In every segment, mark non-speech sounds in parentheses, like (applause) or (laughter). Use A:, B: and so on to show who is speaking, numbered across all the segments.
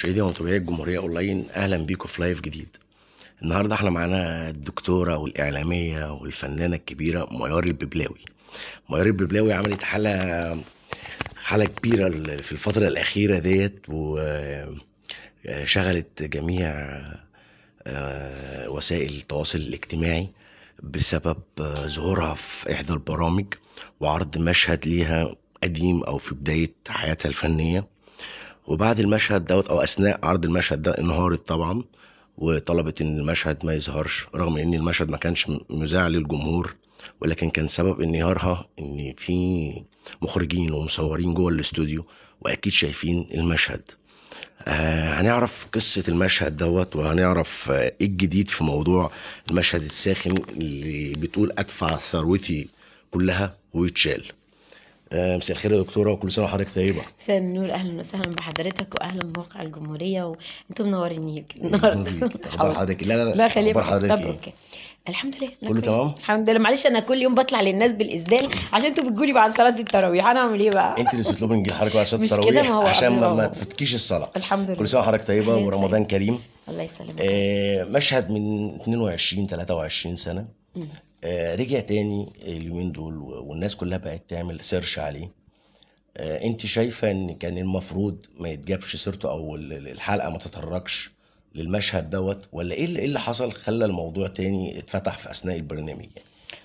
A: مشاهدينا ومتابعي الجمهورية أونلاين أهلا بيكم في لايف جديد النهاردة احنا معانا الدكتورة والإعلامية والفنانة الكبيرة ميار الببلاوي ميار الببلاوي عملت حالة حالة كبيرة في الفترة الأخيرة ديت وشغلت جميع آه، وسائل التواصل الاجتماعي بسبب آه، ظهورها في إحدى البرامج وعرض مشهد ليها قديم أو في بداية حياتها الفنية وبعد المشهد دوت او اثناء عرض المشهد ده انهارت طبعا وطلبت ان المشهد ما يظهرش رغم ان المشهد ما كانش مذاع للجمهور ولكن كان سبب انهيارها ان في مخرجين ومصورين جوه الاستوديو واكيد شايفين المشهد آه هنعرف قصة المشهد دوت وهنعرف آه، ايه الجديد في موضوع المشهد الساخن اللي بتقول ادفع ثروتي كلها ويتشال آه، مساء الخير يا دكتوره وكل سنه وحضرتك طيبه
B: مساء النور اهلا وسهلا بحضرتك واهلا بموقع الجمهوريه وانتم منورين النهارده اخبار حضرتك
A: إيه؟ لا لا لا خليك حضرتك طب إيه؟ اوكي
B: الحمد لله كله تمام الحمد لله معلش انا كل يوم بطلع للناس بالاذلال عشان انتوا بتقولي بعد صلاه التراويح انا اعمل ايه بقى انت اللي
A: بتطلبي من حضرتك بعد صلاه التراويح عشان ما, ما تفوتكيش الصلاه الحمد لله كل سنه وحضرتك طيبه ورمضان كريم الله يسلمك آه، مشهد من 22 23 سنه آه، رجع تاني اليومين دول والناس كلها بقت تعمل سيرش عليه آه، انت شايفه ان كان المفروض ما يتجابش سيرته او الحلقه ما تتركش للمشهد دوت ولا ايه, ايه اللي حصل خلى الموضوع تاني اتفتح في اثناء البرنامج يعني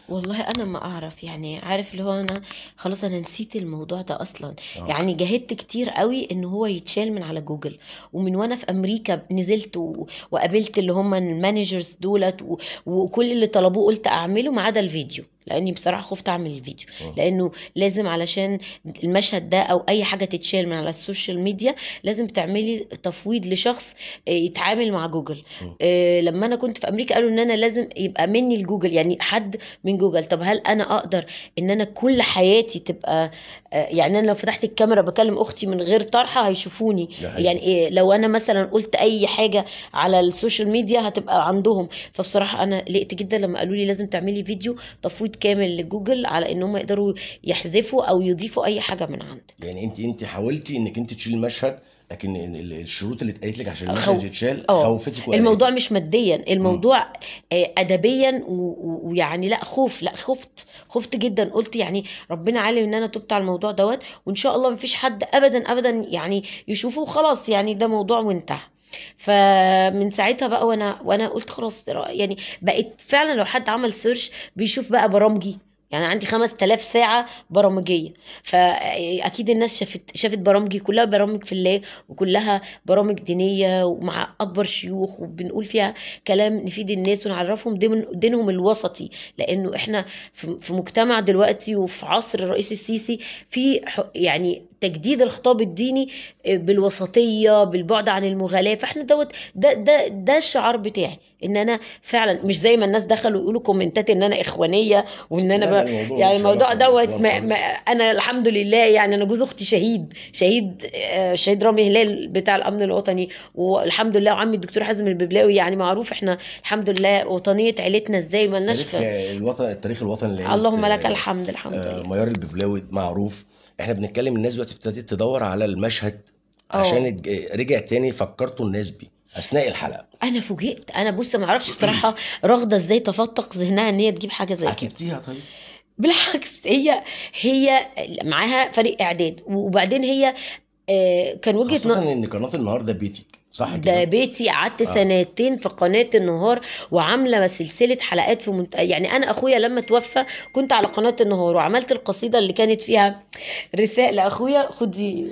B: والله انا ما اعرف يعني عارف اللي هو انا خلاص انا نسيت الموضوع ده اصلا آه. يعني جاهدت كتير قوي ان هو يتشال من على جوجل ومن وانا في امريكا نزلت و... وقابلت اللي هم المانجرز دولت و... وكل اللي طلبوه قلت اعمله ما عدا الفيديو لاني بصراحه خفت اعمل الفيديو آه. لانه لازم علشان المشهد ده او اي حاجه تتشال من على السوشيال ميديا لازم تعملي تفويض لشخص آه، يتعامل مع جوجل آه. لما انا كنت في امريكا قالوا ان انا لازم يبقى مني لجوجل يعني حد من جوجل طب هل انا اقدر ان انا كل حياتي تبقى يعني انا لو فتحت الكاميرا بكلم اختي من غير طرحه هيشوفوني يعني إيه لو انا مثلا قلت اي حاجه على السوشيال ميديا هتبقى عندهم فبصراحه انا لقيت جدا لما قالوا لي لازم تعملي فيديو تفويض كامل لجوجل على ان هم يقدروا يحذفوا او يضيفوا اي حاجه من عندك
A: يعني انت انت حاولتي انك انت تشيلي المشهد لكن الشروط اللي اتقالت لك عشان المسج يتشال آه. خوفتك الموضوع
B: مش ماديا الموضوع مم. آه، ادبيا ويعني لا خوف لا خفت خفت جدا قلت يعني ربنا عالم ان انا تبت على الموضوع دوت وان شاء الله مفيش حد ابدا ابدا يعني يشوفه وخلاص يعني ده موضوع وانتهى فمن ساعتها بقى وانا وانا قلت خلاص يعني بقيت فعلا لو حد عمل سيرش بيشوف بقى برامجي يعني عندي 5000 ساعة برامجية فأكيد الناس شافت شافت برامجي كلها برامج في الله وكلها برامج دينية ومع أكبر شيوخ وبنقول فيها كلام نفيد الناس ونعرفهم دين دينهم الوسطي لأنه إحنا في مجتمع دلوقتي وفي عصر الرئيس السيسي في يعني تجديد الخطاب الديني آه، بالوسطيه بالبعد عن المغالاه فاحنا دوت ده ده ده الشعار بتاعي ان انا فعلا مش زي ما الناس دخلوا يقولوا كومنتات ان انا اخوانيه وان انا يعني الموضوع دوت ما... ما... انا الحمد لله يعني انا جوز اختي شهيد شهيد آه، شهيد رامي هلال بتاع الامن الوطني والحمد لله وعمي الدكتور حازم الببلاوي يعني معروف احنا الحمد لله وطنيه عيلتنا ازاي ما لناش
A: الوطن التاريخ الوطني اللي اللهم لك الحمد الحمد لله آه، ميار الببلاوي معروف احنا بنتكلم الناس دلوقتي ابتدت تدور على المشهد عشان أوه. رجع تاني فكرته الناس بيه اثناء الحلقه
B: انا فوجئت انا بص ما اعرفش بصراحه (clears throat) راغده ازاي تفتق ذهنها ان هي تجيب حاجه زي كده اكيد طيب بالعكس هي هي معاها فريق اعداد وبعدين هي آه، كان وجهه نظر ان قناه النهارده بيتك صح كده. ده بيتي قعدت آه. سنتين في قناه النهار وعامله سلسله حلقات في منت... يعني انا اخويا لما توفى كنت على قناه النهار وعملت القصيده اللي كانت فيها رساله لاخويا خدي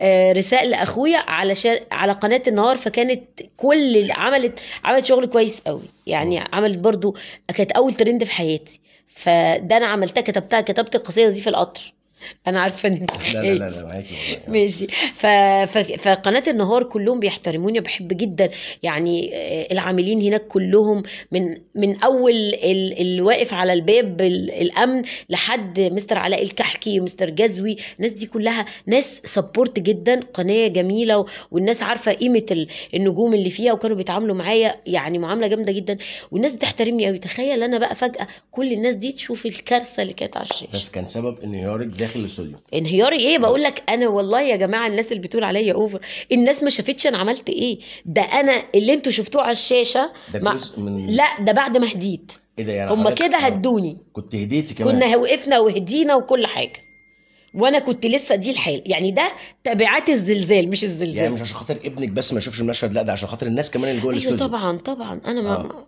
B: آه، رسائل لاخويا على شا... على قناه النهار فكانت كل عملت عملت شغل كويس قوي يعني آه. عملت برضو كانت اول ترند في حياتي فده انا عملتها كتبتها كتبت القصيده دي في القطر انا عارفه ان انت لا لا لا, لا معاكي ماشي ف... ف... فقناه النهار كلهم بيحترموني بحب جدا يعني آه، العاملين هناك كلهم من من اول ال... الواقف على الباب ال... الامن لحد مستر علاء الكحكي ومستر جزوي الناس دي كلها ناس سبورت جدا قناه جميله و... والناس عارفه قيمه ال... النجوم اللي فيها وكانوا بيتعاملوا معايا يعني معامله جامده جدا والناس بتحترمني قوي تخيل انا بقى فجاه كل الناس دي تشوف الكارثه اللي كانت على الشاشه
A: بس كان سبب ان نيويورك ده داخل الاستوديو
B: انهياري ايه آه. بقول لك انا والله يا جماعه الناس اللي بتقول عليا اوفر الناس ما شافتش انا عملت ايه ده انا اللي انتوا شفتوه على الشاشه ده مع... من... لا ده بعد ما هديت ايه ده يعني هم كده آه. هدوني
A: كنت هديتي كمان كنا وقفنا
B: وهدينا وكل حاجه وانا كنت لسه دي الحال يعني ده تبعات الزلزال مش الزلزال يعني مش عشان خاطر ابنك بس ما يشوفش المشهد لا ده عشان خاطر الناس كمان اللي جوه أيوة الاستوديو أيوة طبعا طبعا انا ما آه.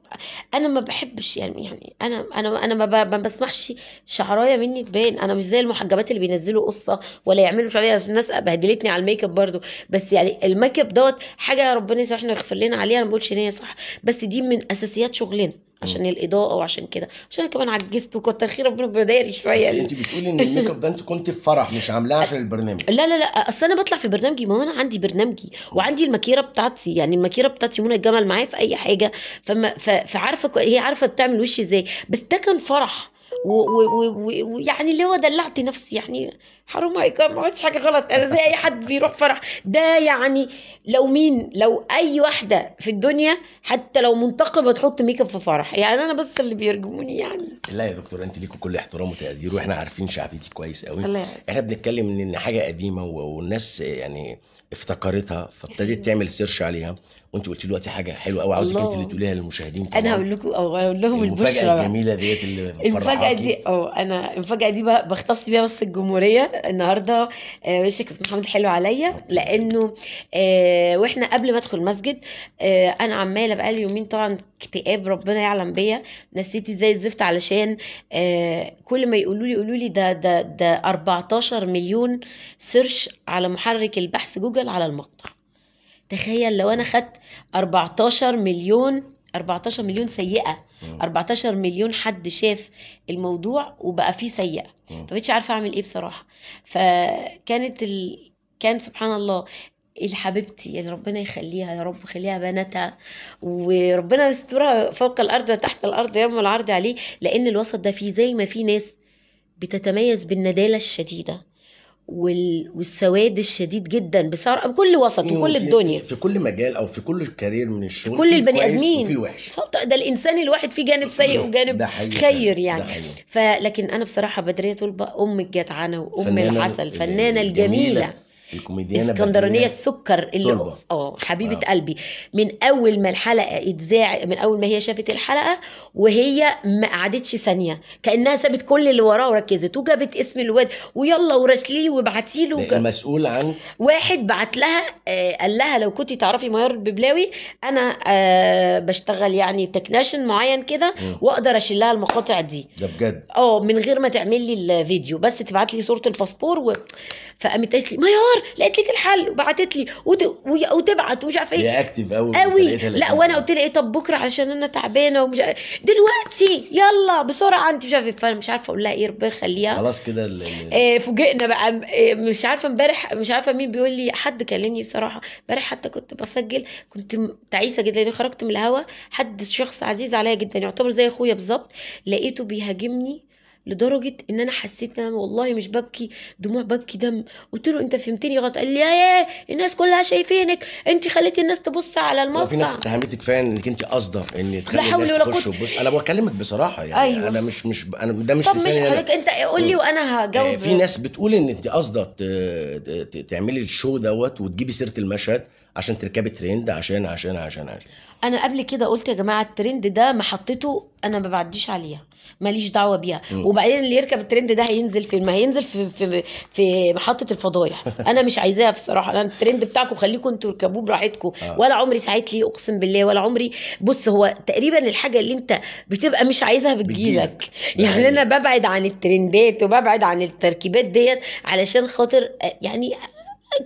B: انا ما بحبش يعني يعني انا انا انا ما, ما بسمحش شعرايه مني تبان انا مش زي المحجبات اللي بينزلوا قصه ولا يعملوا شعرايه الناس بهدلتني على الميك اب برده بس يعني الميك اب دوت حاجه ربنا يسامحنا ويغفر لنا عليها انا ما بقولش ان هي صح بس دي من اساسيات شغلنا عشان الاضاءه وعشان كده عشان كمان عجزت وكتر خير ربنا بداري شويه بس انت بتقولي ان الميك اب ده انت كنت في فرح مش عاملاه عشان البرنامج لا لا لا اصل انا بطلع في برنامجي ما هو انا عندي برنامجي وعندي الماكيره بتاعتي يعني الماكيره بتاعتي منى الجمل معايا في اي حاجه فما فعارفه هي عارفه بتعمل وشي ازاي بس ده كان فرح ويعني اللي هو دلعت نفسي يعني حرام عليك ما عملتش حاجه غلط انا زي اي حد بيروح فرح ده يعني لو مين لو اي واحده في الدنيا حتى لو منتقبه تحط ميك اب في فرح يعني انا بس اللي بيرجموني يعني
A: لا يا دكتوره انت ليكوا كل احترام وتقدير واحنا عارفين شعبيتي كويس قوي احنا بنتكلم ان حاجه قديمه والناس يعني افتكرتها فابتديت أيوة. تعمل سيرش عليها وانت قلتي دلوقتي حاجه حلوه قوي عاوزك انت اللي تقوليها للمشاهدين انا هقول
B: لكم او هقول لهم البشره المفاجاه
A: الجميله ديت اللي المفاجاه دي
B: اه انا المفاجاه دي بختص بيها بس الجمهوريه النهارده آه، وشك استاذ محمد حلو عليا لانه آه، واحنا قبل ما ادخل المسجد آه، انا عماله بقالي يومين طبعا اكتئاب ربنا يعلم بيا نسيتي زي الزفت علشان كل ما يقولوا لي يقولوا لي ده ده ده 14 مليون سيرش على محرك البحث جوجل على المقطع تخيل لو انا خدت 14 مليون 14 مليون سيئه مم. 14 مليون حد شاف الموضوع وبقى فيه سيئه فمبقتش عارفه اعمل ايه بصراحه فكانت ال... كان سبحان الله الحبيبتي يعني ربنا يخليها يا رب خليها بناتها وربنا يسترها فوق الارض وتحت الارض يوم العرض عليه لان الوسط ده فيه زي ما في ناس بتتميز بالنداله الشديده والسواد الشديد جدا بسعر بكل وسط وكل أيوه، الدنيا في كل مجال او في كل الكارير من الشغل كل البني ادمين ده الانسان الواحد فيه جانب سيء أيوه، وجانب خير يعني فلكن انا بصراحه بدريه طلبه ام الجدعنه وام العسل الفنانه الجميله, الجميلة.
A: الكوميديانه اسكندرانيه
B: السكر اللي اه حبيبه آه. قلبي من اول ما الحلقه اتذاع من اول ما هي شافت الحلقه وهي ما قعدتش ثانيه كانها سابت كل اللي وراها وركزت وجابت اسم الواد ويلا وراسليه وابعتي له المسؤول عن واحد بعت لها آه قال لها لو كنت تعرفي ميار الببلاوي انا آه بشتغل يعني تكناشن معين كده واقدر اشيل لها المقاطع دي ده بجد اه من غير ما تعمل لي الفيديو بس تبعت لي صوره الباسبور و... فقامت قالت لي ميار لقيت لك الحل وبعتت لي وت... وتبعت ومش عارفه ايه اكتف
A: قوي قوي لا وانا قلت
B: لها ايه طب بكره عشان انا تعبانه ومش دلوقتي يلا بسرعه انت مش عارفه فانا مش عارفه اقول لها ايه ربنا يخليها
A: خلاص كده اللي...
B: آه فوجئنا بقى آه مش عارفه امبارح مش عارفه مين بيقول لي حد كلمني بصراحه امبارح حتى كنت بسجل كنت تعيسه جدا لاني يعني خرجت من الهوا حد شخص عزيز عليا جدا يعتبر زي اخويا بالظبط لقيته بيهاجمني لدرجه ان انا حسيت ان انا والله مش ببكي دموع ببكي دم قلت له انت فهمتني غلط قال لي يا الناس كلها شايفينك انت خليتي الناس تبص على المصنع في ناس
A: اتهمتك فعلا انك انت قصده ان تخلي الناس تخش تبص انا بكلمك بصراحه يعني أيوة. انا مش مش انا ده مش طب مش حضرتك انت قول لي وانا
B: آه، هجاوب في ناس
A: بتقول ان انت قصده تعملي الشو دوت وتجيبي سيره المشهد عشان تركبي ترند عشان عشان عشان عشان
B: انا قبل كده قلت يا جماعه الترند ده محطته انا ما بعديش عليها ماليش دعوه بيها وبعدين اللي يركب الترند ده هينزل فين ما هينزل في في في محطه الفضايح (laughs) انا مش عايزاها بصراحه انا الترند بتاعكم خليكم انتوا تركبوه براحتكم آه. ولا عمري ساعت لي اقسم بالله ولا عمري بص هو تقريبا الحاجه اللي انت بتبقى مش عايزها بتجيلك يعني انا ببعد عن الترندات وببعد عن التركيبات ديت علشان خاطر آه، يعني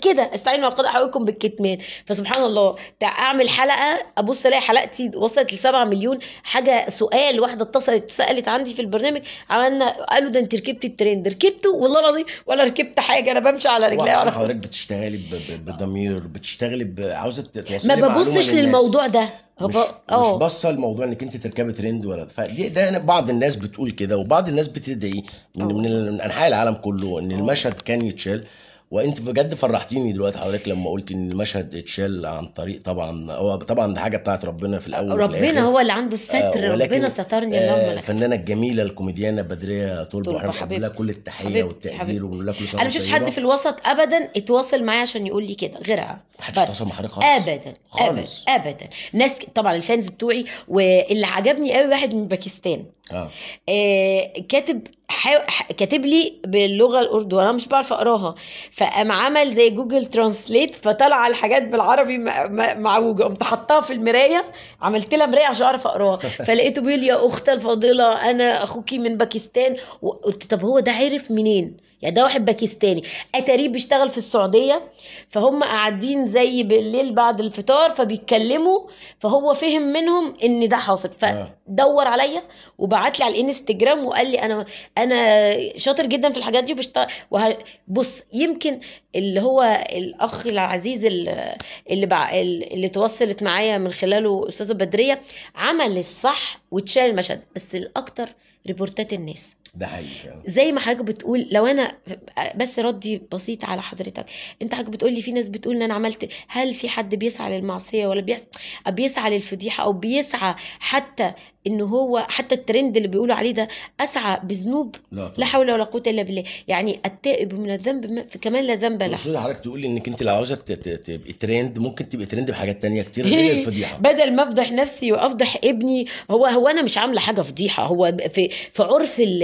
B: كده استعينوا على القضاء حقوقكم بالكتمان فسبحان الله اعمل حلقه ابص الاقي حلقتي وصلت ل 7 مليون حاجه سؤال واحده اتصلت سالت عندي في البرنامج عملنا قالوا ده انت ركبتي الترند ركبته والله العظيم ولا ركبت حاجه انا بمشي على رجلي انا
A: حضرتك بتشتغلي بضمير بتشتغلي عاوزه توصلي ما ببصش للموضوع ده مش, آه. مش باصه الموضوع انك انت تركبي ترند ولا فدي ده أنا بعض الناس بتقول كده وبعض الناس بتدعي من, آه. من انحاء العالم كله ان آه. المشهد كان يتشال وانت بجد فرحتيني دلوقتي حضرتك لما قلت ان المشهد اتشال عن طريق طبعا هو طبعا ده حاجه بتاعت ربنا في الاول ربنا هو
B: اللي عنده الستر آه ربنا سترني اللهم آه، لك
A: الفنانه الجميله الكوميديانه بدريه طلبه حبيبتي لها كل التحيه والتقدير وبقول لها كل سنه انا مش حد في
B: الوسط ابدا اتواصل معايا عشان يقول لي كده غيرها محدش اتواصل مع حضرتك خالص ابدا خالص ابدا, أبداً. ناس طبعا الفانز بتوعي واللي عجبني قوي واحد من باكستان آه. آه كاتب كاتب لي باللغه الاردو انا مش بعرف اقراها فقام عمل زي جوجل ترانسليت فطلع الحاجات بالعربي معوجه قمت حطاها في المرايه عملت لها مرايه عشان اعرف اقراها (laughs) فلقيته بيقول يا اختي الفاضله انا اخوكي من باكستان قلت طب هو ده عرف منين يعني ده واحد باكستاني اتاريه بيشتغل في السعوديه فهم قاعدين زي بالليل بعد الفطار فبيتكلموا فهو فهم منهم ان ده حاصل آه. فدور عليا وبعت لي على الانستجرام وقال لي انا انا شاطر جدا في الحاجات دي وبشتغل وه... بص يمكن اللي هو الاخ العزيز اللي اللي, بع... اللي معايا من خلاله استاذه بدريه عمل الصح وتشال المشهد بس الاكتر ريبورتات الناس ده حقيقي زي ما حضرتك بتقول لو انا بس ردي بسيط على حضرتك انت حضرتك بتقول لي في ناس بتقول ان انا عملت هل في حد بيسعى للمعصيه ولا بيسعى للفضيحه او بيسعى حتى ان هو حتى الترند اللي بيقولوا عليه ده اسعى بذنوب لا, لا حول ولا قوه الا بالله يعني التائب من الذنب كمان لا ذنب له اقصد
A: حضرتك تقولي انك انت لو عاوزه تبقي ترند ممكن تبقي ترند بحاجات تانية كتير غير (laughs) الفضيحه
B: بدل ما افضح نفسي وافضح ابني هو هو انا مش عامله حاجه فضيحه هو في في عرف ال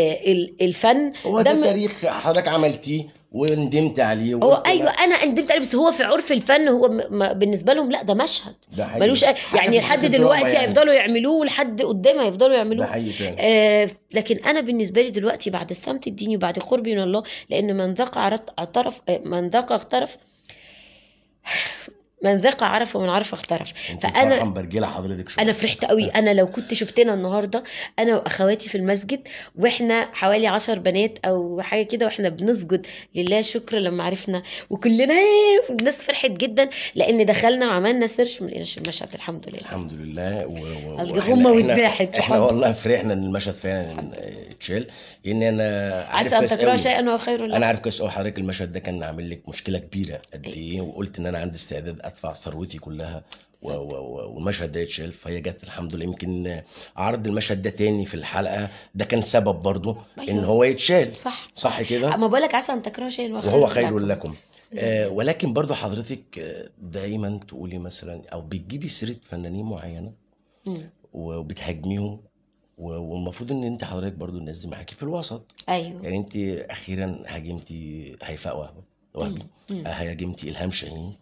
B: الفن هو ده, ده تاريخ حضرتك عملتيه وندمت عليه هو ايوه انا ندمت عليه بس هو في عرف الفن هو م... بالنسبه لهم لا ده مشهد ده حقيقي. ملوش يعني لحد دلوقتي يعني. هيفضلوا يعملوه لحد قدام هيفضلوا يعملوه ده حقيقي آه لكن انا بالنسبه لي دلوقتي بعد الصمت الديني وبعد قربي من الله لان من ذاق اعترف آه، من ذاق اغترف من ذاق عرف ومن عرف اخترف فانا حضرتك انا فرحت قوي (laughs) انا لو كنت شفتنا النهارده انا واخواتي في المسجد واحنا حوالي عشر بنات او حاجه كده واحنا بنسجد لله شكر لما عرفنا وكلنا (laughs) الناس فرحت جدا لان دخلنا وعملنا سيرش ما لقيناش المشهد الحمد لله الحمد لله و... و... هم واتذاحت احنا والله
A: فرحنا ان المشهد فعلا اتشال ان يعني انا عسى ان تكرهوا شيئا
B: وخير لك انا عارف
A: كويس قوي حضرتك المشهد ده كان عامل لك مشكله كبيره قد ايه وقلت ان انا عندي استعداد ادفع ثروتي كلها والمشهد ده يتشال فهي جت الحمد لله يمكن عرض المشهد ده تاني في الحلقه ده كان سبب برضه أيوه. ان هو يتشال صح صح كده ما
B: بقولك عسى ان تكرهوا شيء وهو خير لكم آه
A: ولكن برضو حضرتك دايما تقولي مثلا او بتجيبي سيره فنانين معينه وبتهاجميهم والمفروض ان انت حضرتك برضو الناس دي معاكي في الوسط ايوه يعني انت اخيرا هاجمتي هيفاء وهبه وهبي طيب. آه، هاجمتي الهام شاهين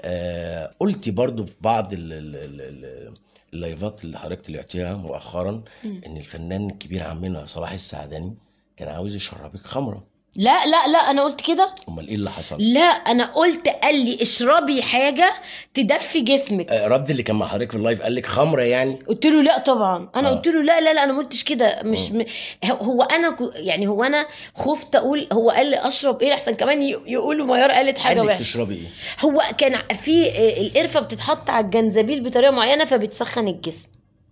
A: آه قلتي برضو في بعض اللايفات اللي حضرتك طلعتيها مؤخرا مم. ان الفنان الكبير عمنا صلاح السعداني كان عاوز يشربك خمره
B: لا لا لا انا قلت كده
A: امال ايه اللي حصل
B: لا انا قلت قال لي اشربي حاجه تدفي جسمك آه رد اللي كان مع حضرتك في اللايف قال لك خمره يعني قلت له لا طبعا انا آه. قلت له لا لا لا انا ما قلتش كده مش آه. م... هو انا ك... يعني هو انا خفت اقول هو قال لي اشرب ايه احسن كمان ي... يقولوا ميار قالت حاجه وحشه تشربي ايه هو كان في آه، القرفه بتتحط على الجنزبيل بطريقه معينه فبتسخن الجسم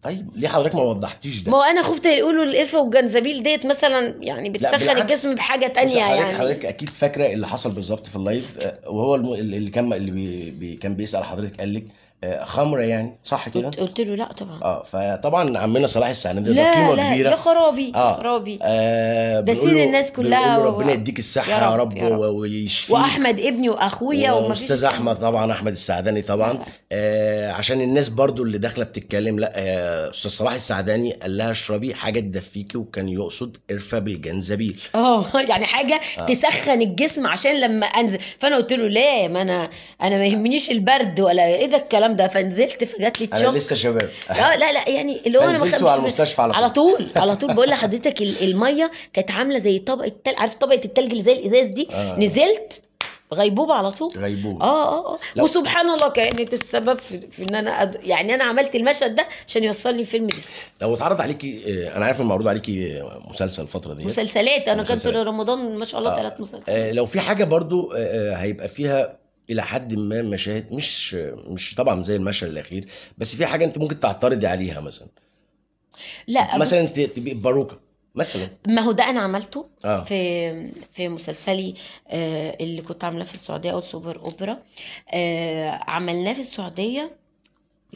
B: طيب
A: ليه حضرتك ما وضحتيش
B: ده؟ ما هو انا خفت يقولوا القرفه والجنزبيل ديت مثلا يعني بتسخن الجسم بحاجه تانية حضرتك يعني حضرتك
A: اكيد فاكره اللي حصل بالظبط في اللايف آه، وهو اللي كان اللي بي كان بيسال حضرتك قال لك آه، خمره يعني صح كده؟
B: قلت له لا طبعا
A: اه فطبعا عمنا صلاح السعداني ده قيمه لا كبيره لا خرابي آه. خرابي آه ده سيد الناس كلها و... ربنا يديك الصحه يا رب, يا رب, يا رب. ويشفيك واحمد
B: ابني واخويا واستاذ
A: احمد طبعا احمد السعداني طبعا آه عشان الناس برضو اللي داخله بتتكلم لا آه، استاذ آه صلاح السعداني قال لها اشربي حاجه تدفيكي وكان يقصد قرفه بالجنزبيل
B: اه (laughs) يعني حاجه آه. تسخن الجسم عشان لما انزل فانا قلت له لا ما انا انا ما يهمنيش البرد ولا ايه ده الكلام الكلام ده فنزلت فجات لي تشوك انا لسه
A: شباب لا
B: لا لا يعني اللي هو انا ما على المستشفى على طول على طول (laughs) على طول بقول لحضرتك الميه كانت عامله زي طبقه التلج عارف طبقه التلج اللي زي الازاز دي آه. نزلت غيبوبه على طول غيبوبه آه،, اه اه لا. وسبحان الله كانت السبب في, في ان انا أد... يعني انا عملت المشهد ده عشان يوصلني فيلم ديسك
A: لو اتعرض عليكي آه، انا عارف ان معروض عليكي مسلسل الفتره دي
B: مسلسلات انا كنت رمضان ما شاء الله ثلاث آه. مسلسلات
A: آه لو في حاجه برضو آه, آه، هيبقى فيها الى حد ما مشاهد مش مش طبعا زي المشهد الاخير بس في حاجه انت ممكن تعترضي عليها مثلا
B: لا مثلا انت
A: تبقي باروكه مثلا
B: ما هو ده انا عملته آه. في في مسلسلي آه اللي كنت عاملاه في السعوديه او سوبر اوبرا آه عملناه في السعوديه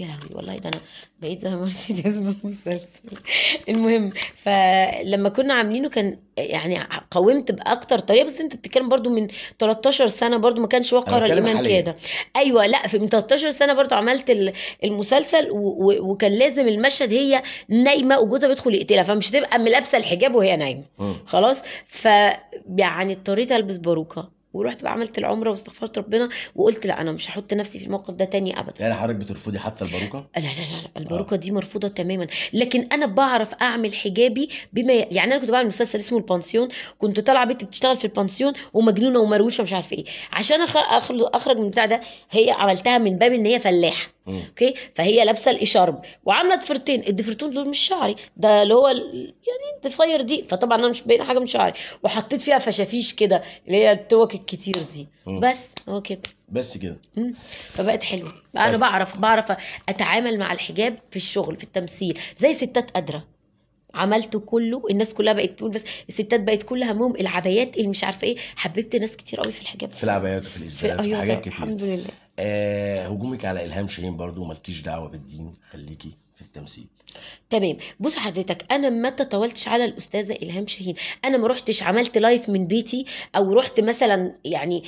B: يا لهوي والله ده انا بقيت زي مرسيدس (laughs) المسلسل المهم فلما كنا عاملينه كان يعني قاومت باكتر طريقه بس انت بتتكلم برضو من 13 سنه برضو ما كانش وقر الايمان كده ايوه لا في من 13 سنه برضو عملت المسلسل وكان لازم المشهد هي نايمه وجوزها بيدخل يقتلها فمش تبقى ملابسه الحجاب وهي نايمه خلاص ف يعني اضطريت البس باروكه ورحت بقى عملت العمره واستغفرت ربنا وقلت لا انا مش هحط نفسي في الموقف ده تاني ابدا
A: يعني حضرتك بترفضي حتى الباروكه لا
B: لا لا, لا. الباروكه آه. دي مرفوضه تماما لكن انا بعرف اعمل حجابي بما يعني انا كنت بعمل مسلسل اسمه البانسيون كنت طالعه بنت بتشتغل في البانسيون ومجنونه ومروشه مش عارفه ايه عشان اخرج من البتاع ده هي عملتها من باب ان هي فلاحه اوكي فهي لابسه الاشارب وعامله ضفرتين الضفرتين دول مش شعري ده اللي هو يعني الضفاير دي فطبعا انا مش باينه حاجه من شعري وحطيت فيها فشافيش كده اللي هي التوك الكتير دي مم. بس هو كده بس كده فبقت حلوه انا طيب. بعرف بعرف اتعامل مع الحجاب في الشغل في التمثيل زي ستات قادره عملته كله الناس كلها بقت تقول بس الستات بقت كل همهم العبايات اللي مش عارفه ايه حببت ناس كتير قوي في الحجاب
A: في العبايات وفي الازدادات في, في حاجات كتير الحمد لله آه هجومك على الهام شاهين برضو مالكيش دعوه بالدين خليكي في التمثيل
B: تمام بص حضرتك انا ما تطولتش على الاستاذه الهام شاهين انا ما رحتش عملت لايف من بيتي او رحت مثلا يعني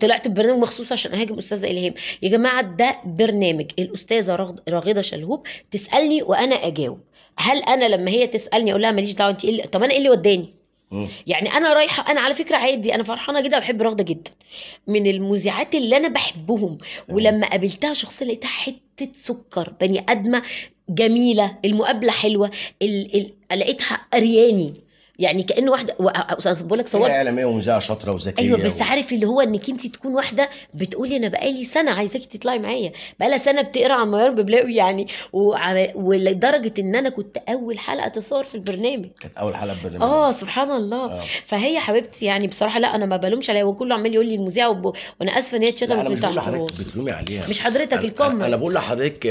B: طلعت ببرنامج مخصوص عشان اهاجم استاذه الهام يا جماعه ده برنامج الاستاذه راغده شلهوب تسالني وانا اجاوب هل انا لما هي تسالني اقول لها ماليش دعوه انت ايه طب انا ايه اللي وداني يعني انا رايحه انا على فكره عادي انا فرحانه جدا وبحب رغده جدا من المذيعات اللي انا بحبهم ولما قابلتها شخصيه لقيتها حته سكر بني ادمه جميله المقابله حلوه ال... ال... لقيتها ارياني يعني كانه واحده بقول لك صورت عالميه
A: ومذيعه شاطره
B: وذكيه ايوه بس و... عارف اللي هو انك انت تكون واحده بتقولي انا بقالي سنه عايزاكي تطلعي معايا بقالها سنه بتقرا عن معيار ببلاوي يعني و... ولدرجه ان انا كنت اول حلقه تصور في البرنامج
A: كانت اول حلقه في البرنامج اه
B: سبحان الله أوه. فهي حبيبتي يعني بصراحه لا انا ما بلومش عليها وكله عمال يقول لي المذيعه وب... وانا اسفه ان هي اتشتمت من تحت
A: بتلومي عليها مش حضرتك الكومنت انا بقول لحضرتك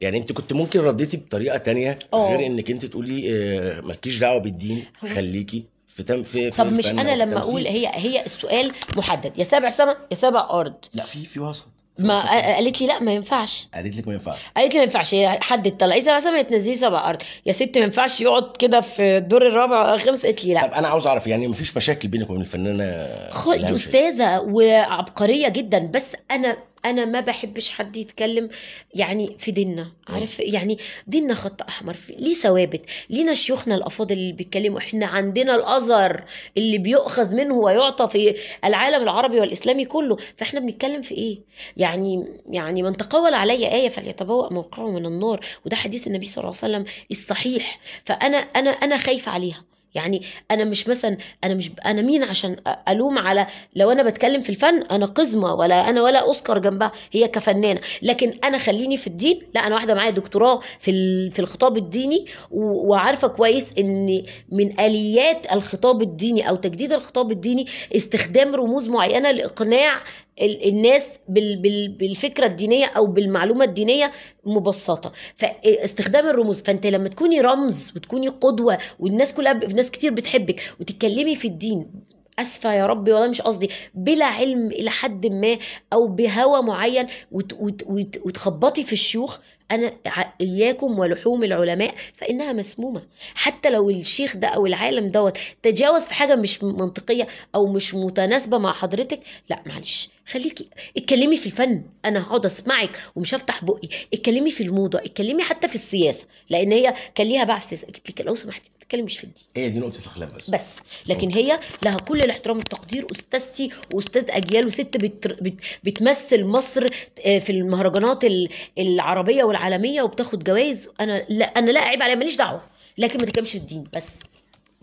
A: يعني انت كنت ممكن رديتي بطريقه تانية أوه. غير انك انت تقولي آه، مالكيش دعوه بالدين (laughs) خليكي في تم في طب في مش انا لما اقول هي
B: هي السؤال محدد يا سبع سما يا سبع ارض لا في في وسط ما قالت لي لا ما ينفعش قالت لك ما ينفعش قالت لي ما ينفعش هي حد تطلعي سبع سما يتنزلي سبع ارض يا ست ما ينفعش يقعد كده في الدور الرابع ولا الخامس قالت لي لا طب انا عاوز اعرف يعني مفيش
A: مشاكل بينك وبين الفنانه خد استاذه
B: وعبقريه جدا بس انا انا ما بحبش حد يتكلم يعني في ديننا عارف يعني ديننا خط احمر ليه ثوابت لينا شيوخنا الافاضل اللي بيتكلموا احنا عندنا الازهر اللي بيؤخذ منه ويعطى في العالم العربي والاسلامي كله فاحنا بنتكلم في ايه يعني يعني من تقول علي ايه فليتبوأ موقعه من النار وده حديث النبي صلى الله عليه وسلم الصحيح فانا انا انا خايفه عليها يعني انا مش مثلا انا مش انا مين عشان الوم على لو انا بتكلم في الفن انا قزمه ولا انا ولا اوسكار جنبها هي كفنانه لكن انا خليني في الدين لا انا واحده معايا دكتوراه في في الخطاب الديني وعارفه كويس ان من اليات الخطاب الديني او تجديد الخطاب الديني استخدام رموز معينه لاقناع الناس بالفكره الدينيه او بالمعلومه الدينيه مبسطه فاستخدام الرموز فانت لما تكوني رمز وتكوني قدوه والناس كلها ناس كتير بتحبك وتتكلمي في الدين اسفه يا ربي ولا مش قصدي بلا علم الى حد ما او بهوى معين وت وت وت وتخبطي في الشيوخ انا اياكم ولحوم العلماء فانها مسمومه حتى لو الشيخ ده او العالم دوت تجاوز في حاجه مش منطقيه او مش متناسبه مع حضرتك لا معلش خليكي اتكلمي في الفن انا هقعد اسمعك ومش هفتح بقي اتكلمي في الموضه اتكلمي حتى في السياسه لان هي كان ليها باع في السياسه قلت لك لو سمحتي ما تتكلميش في الدين هي دي نقطه الخلاف بس بس لكن هي لها كل الاحترام والتقدير استاذتي واستاذ اجيال وست بتر... بت... بتمثل مصر آه، في المهرجانات العربيه والعالميه وبتاخد جوائز انا لا انا لا اعيب عليها ماليش دعوه لكن ما تتكلمش في الدين بس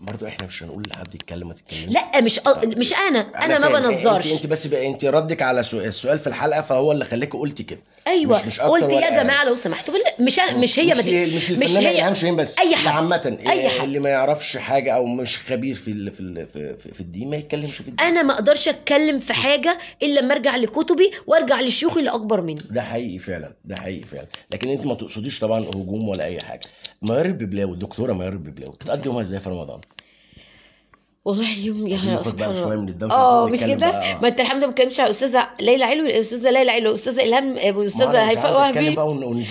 A: برضه احنا مش هنقول لحد يتكلم ما تتكلمش
B: لا مش أ... طيب. مش انا انا, أنا ما بنظرش انت,
A: بس بقى انت ردك على السؤال في الحلقه فهو اللي خلاكي قلتي كده ايوه مش مش قلت يا جماعه
B: لو سمحتوا مش أنا مش هي مش مت... مش, مش هي
A: مش هي بس اي حد عامه اي إيه حد اللي ما يعرفش حاجه او مش خبير في ال... في ال... في, في الدين ما يتكلمش في الدين انا ما اقدرش اتكلم في حاجه
B: الا لما ارجع لكتبي وارجع لشيوخي اللي اكبر مني
A: ده حقيقي فعلا ده حقيقي فعلا لكن انت ما تقصديش طبعا هجوم ولا اي حاجه ميار الببلاوي الدكتوره ميار الببلاوي بتقدمها ازاي في رمضان
B: والله اليوم يا نهار بقى شويه من الدوشه اه مش كده ما انت الحمد لله ما بتكلمش على استاذه ليلى علو الاستاذه ليلى علو استاذه الهام آه، استاذه هيفاء وهبي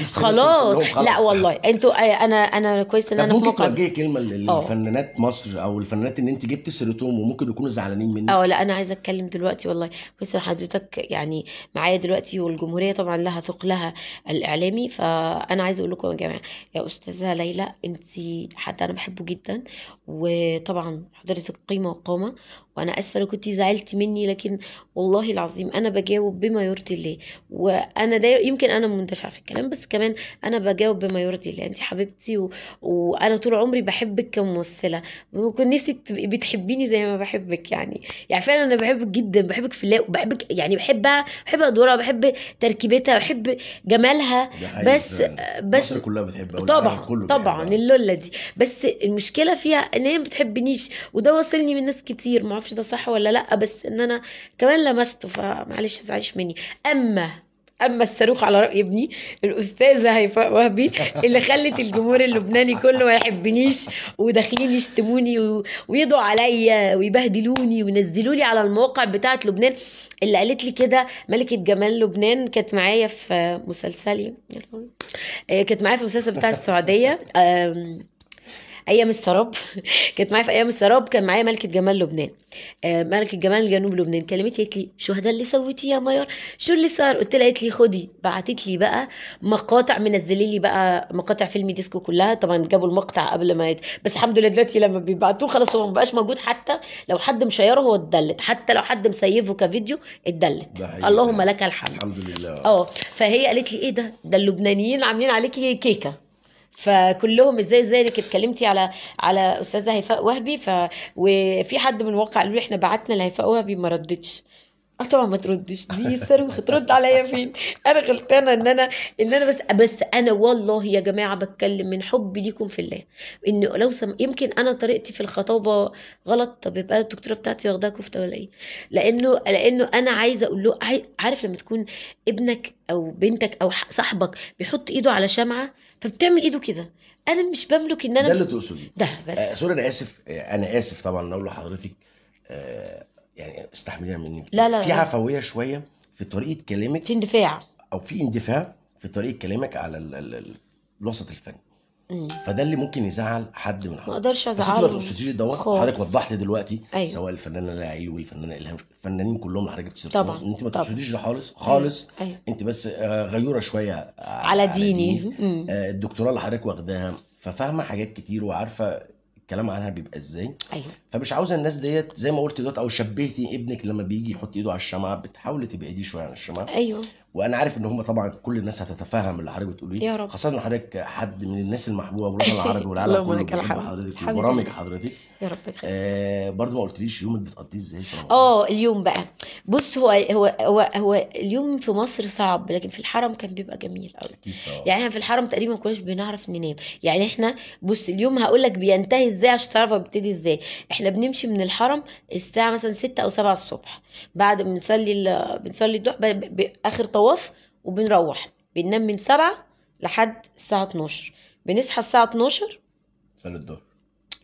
A: خلاص لا والله
B: انتوا آه، انا انا كويس ان انا في ممكن توجهي
A: كلمه آه. للفنانات مصر او الفنانات ان انت جبت سيرتهم وممكن يكونوا زعلانين منك اه
B: لا انا عايزه اتكلم دلوقتي والله كويس حضرتك يعني معايا دلوقتي والجمهوريه طبعا لها ثقلها الاعلامي فانا عايزه اقول لكم يا جماعه يا استاذه ليلى انت حد انا بحبه جدا وطبعا حضرتك قيمة وقومة وانا اسفه لو كنت زعلت مني لكن والله العظيم انا بجاوب بما يرضي الله وانا ده يمكن انا مندفع في الكلام بس كمان انا بجاوب بما يرضي الله انت حبيبتي و... وانا طول عمري بحبك كممثله وكنت نفسي تبقي بتحبيني زي ما بحبك يعني يعني فعلا انا بحبك جدا بحبك في الله بحبك يعني بحبها بحب ادوارها بحب تركيبتها بحب جمالها بس آه، بس مصر كلها
A: بتحبها طبعا
B: طبعا اللوله دي بس المشكله فيها ان هي ما بتحبنيش وده واصلني من ناس كتير ما معرفش ده صح ولا لا بس ان انا كمان لمسته فمعلش ازعلش مني اما اما الصاروخ على راي ابني الاستاذه هيفاء وهبي اللي خلت الجمهور اللبناني كله ما يحبنيش وداخلين يشتموني ويضوا ويدعوا عليا ويبهدلوني وينزلوا لي على المواقع بتاعه لبنان اللي قالت لي كده ملكه جمال لبنان كانت معايا في مسلسلي آه، كانت معايا في مسلسل بتاع السعوديه ايام السراب (laughs) كانت معايا في ايام السراب كان معايا ملكه جمال لبنان آه، ملكه جمال جنوب لبنان كلمتي قالت لي شو هذا اللي سويتيه يا ميار شو اللي صار قلت لها قالت لي خدي بعتت لي بقى مقاطع منزلين لي بقى مقاطع فيلم ديسكو كلها طبعا جابوا المقطع قبل ما يت... بس الحمد لله دلوقتي لما بيبعتوه خلاص هو ما بقاش موجود حتى لو حد مشيره هو اتدلت حتى لو حد مسيفه كفيديو اتدلت اللهم لك الحمد الحمد لله اه فهي قالت لي ايه ده ده اللبنانيين عاملين عليكي كيكه فكلهم ازاي زيك اتكلمتي على على استاذه هيفاء وهبي ف وفي حد من واقع قالوا احنا بعتنا لهيفاء وهبي ما ردتش اه طبعا ما تردش دي الصاروخ ترد عليا فين انا غلطانه ان انا ان انا بس بس انا والله يا جماعه بتكلم من حب ليكم في الله ان لو سم... يمكن انا طريقتي في الخطابه غلط طب يبقى الدكتوره بتاعتي واخداها كفته ولا ايه لانه لانه انا عايزه اقول له عارف لما تكون ابنك او بنتك او صاحبك بيحط ايده على شمعه فبتعمل ايده كده انا مش بملك ان انا ده اللي تقصدي
A: ده بس آه سوري انا اسف آه انا اسف طبعا اقول لحضرتك آه يعني استحمليها مني لا لا في عفويه شويه في طريقه كلامك في اندفاع او في اندفاع في طريقه كلامك على الوسط الفني فده اللي ممكن يزعل حد من حد ما اقدرش ازعله بس انت ما الدوار حضرتك وضحت دلوقتي أيوة. سواء الفنانه لا علوي والفنانه الهام الفنانين كلهم اللي حضرتك بتصيرهم طبعا انت ما تقصديش ده خالص خالص أيوة. أيوة. انت بس آه، غيوره شويه على ديني, على ديني. آه، الدكتوراه اللي حضرتك واخداها ففاهمه حاجات كتير وعارفه الكلام عنها بيبقى ازاي ايوه فمش عاوزه الناس ديت زي ما قلت دلوقتي او شبهتي ابنك لما بيجي يحط ايده على الشمعه بتحاولي تبعديه شويه عن الشمعه ايوه وانا عارف ان هم طبعا كل الناس هتتفهم اللي حضرتك بتقوليه يا رب خاصه ان حضرتك حد من الناس المحبوبه بالوطن العربي والعالم كله بيحب حضرتك وبرامج حضرتك يا رب آه برضه ما قلتليش يومك بتقضيه ازاي
B: اه اليوم بقى بص هو هو هو هو اليوم في مصر صعب لكن في الحرم كان بيبقى جميل قوي يعني احنا في الحرم تقريبا ما كناش بنعرف ننام يعني احنا بص اليوم هقول لك بينتهي ازاي عشان تعرف بيبتدي ازاي احنا احنا بنمشي من الحرم الساعه مثلا ستة او سبعة الصبح بعد ما بنصلي بنصلي الضحى اخر طواف وبنروح بننام من سبعة لحد الساعه 12 بنصحى الساعه 12 نصلي الظهر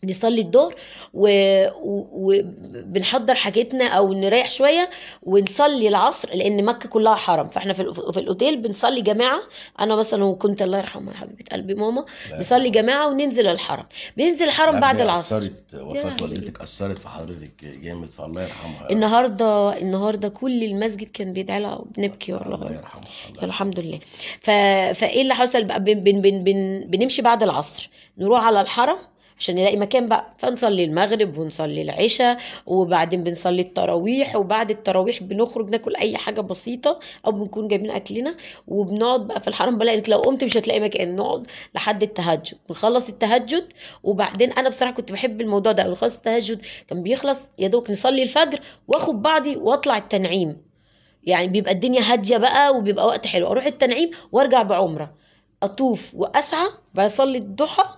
B: نصلي الظهر وبنحضر و... حاجتنا او نريح شويه ونصلي العصر لان مكه كلها حرم فاحنا في, في الاوتيل بنصلي جماعه انا مثلا وكنت الله يرحمها حبيبه قلبي ماما نصلي جماعه وننزل الحرم بننزل الحرم بعد العصر اثرت وفاه يعني. والدتك
A: اثرت في حضرتك جامد فالله يرحمها
B: النهارده النهارده كل المسجد كان بيدعي لها وبنبكي والله الله يرحمها الحمد لله ف... فايه اللي حصل بقى بن... بن... بن... بنمشي بعد العصر نروح على الحرم عشان نلاقي مكان بقى فنصلي المغرب ونصلي العشاء وبعدين بنصلي التراويح وبعد التراويح بنخرج ناكل اي حاجه بسيطه او بنكون جايبين اكلنا وبنقعد بقى في الحرم بلاقي لو قمت مش هتلاقي مكان نقعد لحد التهجد بنخلص التهجد وبعدين انا بصراحه كنت بحب الموضوع ده خلاص التهجد كان بيخلص يا دوب نصلي الفجر واخد بعضي واطلع التنعيم يعني بيبقى الدنيا هاديه بقى وبيبقى وقت حلو اروح التنعيم وارجع بعمره اطوف واسعى بصلي الضحى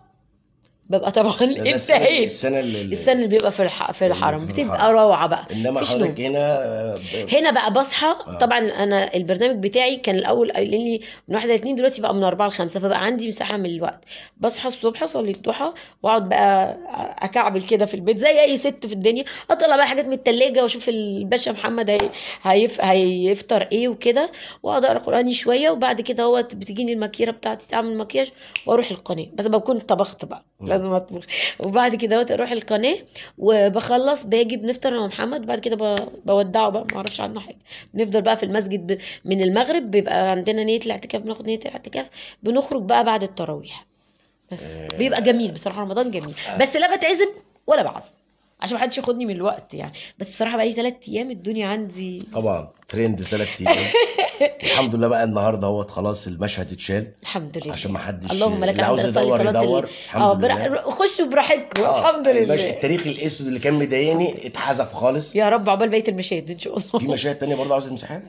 B: ببقى طبعا انتهيت السنه
A: اللي السنه اللي
B: بيبقى في الح... في الحرم بتبقى روعه بقى انما حضرتك هنا ب... هنا بقى بصحى آه. طبعا انا البرنامج بتاعي كان الاول قايل لي من واحده لاثنين دلوقتي بقى من اربعه لخمسه فبقى عندي مساحه من الوقت بصحى الصبح اصلي الضحى واقعد بقى اكعبل كده في البيت زي اي ست في الدنيا اطلع بقى حاجات من الثلاجه واشوف الباشا محمد هي... هيف... هيفطر ايه وكده واقعد اقرا قراني شويه وبعد كده هو بتجيني الماكيره بتاعتي تعمل مكياج واروح القناه بس بكون طبخت بقى لازم اطبخ وبعد كده اروح القناه وبخلص باجي بنفطر انا ومحمد وبعد كده بودعه بقى ما اعرفش عنه حاجه بنفضل بقى في المسجد من المغرب بيبقى عندنا نيه الاعتكاف بناخد نيه الاعتكاف بنخرج بقى بعد التراويح بس آه. بيبقى جميل بصراحه رمضان جميل آه. بس لا بتعزم ولا بعزم عشان ما حدش ياخدني من الوقت يعني بس بصراحه بقى لي ثلاث ايام الدنيا عندي
A: طبعا ترند ثلاث ايام (laughs) الحمد لله بقى النهارده اهوت خلاص المشهد اتشال الحمد لله عشان ما حدش اللهم لك الحمد عاوز يدور يدور اه برا...
B: خشوا براحتكم آه. الحمد لله التاريخ
A: الاسود اللي كان مضايقني اتحذف خالص يا
B: رب عقبال بقيه المشاهد
A: ان شاء الله في مشاهد ثانيه برضه عاوز تمسحها؟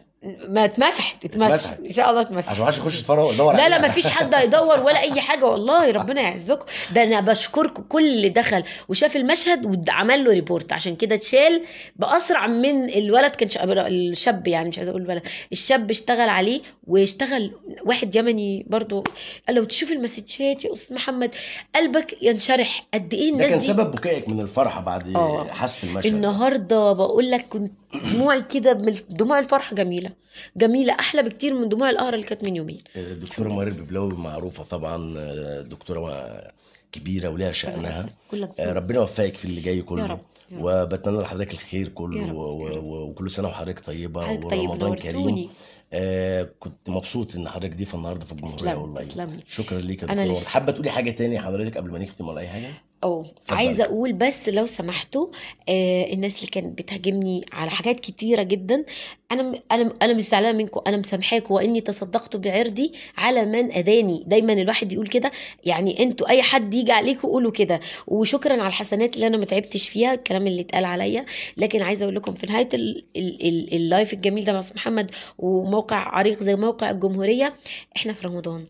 B: ما اتمسحت اتمسحت ان شاء الله اتمسحت عشان ما حدش يخش
A: يتفرج ويدور لا لا ما فيش حد
B: هيدور ولا اي حاجه والله ربنا يعزكم ده انا بشكركم كل اللي دخل وشاف المشهد وعمل له ريبورت عشان كده اتشال باسرع من الولد كان الشاب يعني مش عايزه اقول بلد الشاب اشتغل عليه واشتغل واحد يمني برضو قال لو تشوف المسجات يا استاذ محمد قلبك ينشرح قد ايه الناس ده كان دي سبب
A: بكائك من الفرحه بعد آه. حذف المشهد
B: النهارده بقول لك كنت (clears throat) دموعي كده من دموع الفرحه جميله جميله احلى بكتير من دموع القهر اللي كانت من يومين
A: الدكتوره ماري الببلاوي معروفه طبعا دكتوره كبيره ولها شانها آه، ربنا يوفقك في اللي جاي كله يا رب. وبتمنى لحضرتك الخير كله وكل سنه وحضرتك طيبه ورمضان طيب، كريم آه كنت مبسوط ان حضرتك ضيفه النهارده في الجمهوريه والله شكرا ليك يا دكتور حابه تقولي حاجه تاني حضرتك قبل ما نختم ولا اي حاجه
B: اه عايزه اقول بس لو سمحتوا آه الناس اللي كانت بتهاجمني على حاجات كتيره جدا انا انا انا مش زعلانه منكم انا مسامحاكم واني تصدقت بعرضي على من اذاني دايما الواحد يقول كده يعني انتوا اي حد يجي عليكم قولوا كده وشكرا على الحسنات اللي انا ما تعبتش فيها الكلام اللي اتقال عليا لكن عايزه اقول لكم في نهايه اللايف الجميل ده مع محمد وموقع عريق زي موقع الجمهوريه احنا في رمضان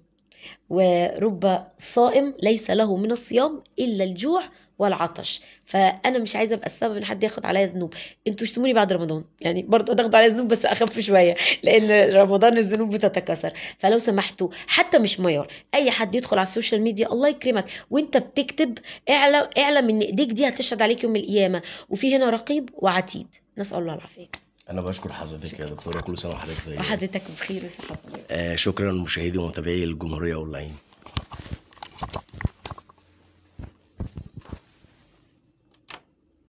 B: ورب صائم ليس له من الصيام إلا الجوع والعطش فانا مش عايزه ابقى السبب ان حد ياخد عليا ذنوب انتوا اشتموني بعد رمضان يعني برضه هتاخدوا عليا ذنوب بس اخف شويه لان رمضان الذنوب بتتكاثر فلو سمحتوا حتى مش معيار اي حد يدخل على السوشيال ميديا الله يكرمك وانت بتكتب اعلم اعلم ان ايديك دي هتشهد عليك يوم القيامه وفي هنا رقيب وعتيد نسال الله العافيه
A: انا بشكر حضرتك يا دكتوره كل سنه وحضرتك طيبه
B: وحضرتك بخير وصحه
A: آه شكرا لمشاهدي ومتابعي الجمهوريه اونلاين